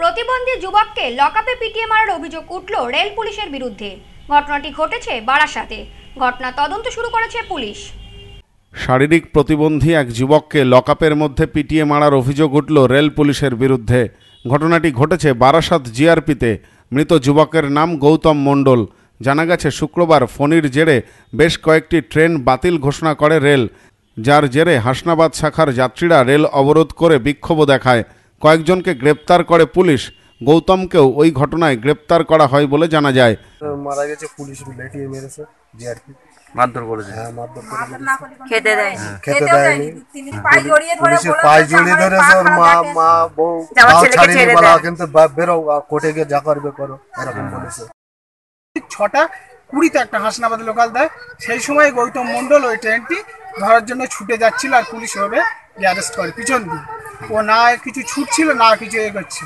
প্রতিবন্ধী যুবককে লকআপে পিটিয়ে মারার অভিযোগ উঠল রেল পুলিশের বিরুদ্ধে ঘটনাটি ঘটেছে বারাসাতে ঘটনা তদন্ত শুরু করেছে পুলিশ শারীরিক প্রতিবন্ধী এক যুবককে লকআপের মধ্যে পিটিয়ে মারার অভিযোগ উঠল রেল পুলিশের বিরুদ্ধে ঘটনাটি ঘটেছে বারাসাত জিআরপিতে মৃত যুবকের নাম গৌতম মণ্ডল জানা গেছে শুক্রবার ফণির জেরে বেশ কয়েকটি ট্রেন বাতিল ঘোষণা করে রেল যার জেরে হাসনাবাদ শাখার যাত্রীরা রেল অবরোধ করে বিক্ষোভ দেখায় কয়েকজনকে গ্রেপ্তার করে পুলিশ গৌতমকেও ওই ঘটনায় গ্রেপ্তার করা হয় বলে জানা যায় মারা গেছে পুলিশ লেটিয়ে মেরেছে মারধর করেছে হ্যাঁ মারধর খেতে খেতে মা মা বউ কিন্তু বেরো কোর্টে গিয়ে যা করবে করো ছটা কুড়িতে একটা লোকাল দেয় সেই সময় গৌতম মন্ডল ওই ট্রেনটি ধরার জন্য ছুটে যাচ্ছিল আর পুলিশ হবে করে পিছন দিয়ে ও না কিছু ছুটছিল না কিছু এ করছে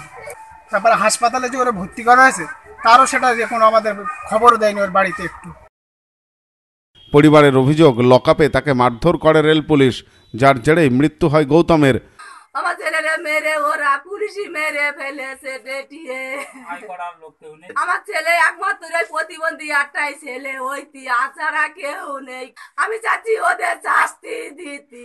তারপরে হাসপাতালে যে ওরা ভর্তি করা হয়েছে তারও সেটা যে কোনো আমাদের খবর দেয়নি ওর বাড়িতে একটু পরিবারের অভিযোগ লকাপে তাকে মারধর করে রেল পুলিশ যার জেরেই মৃত্যু হয় গৌতমের আমার মেরে ওরা মেরে ফেলেছে আমার ছেলে একমাত্র প্রতিবন্ধী আটটাই ছেলে ওইতি আচারা কেউ নেই আমি চাচ্ছি ওদের শাস্তি দিতি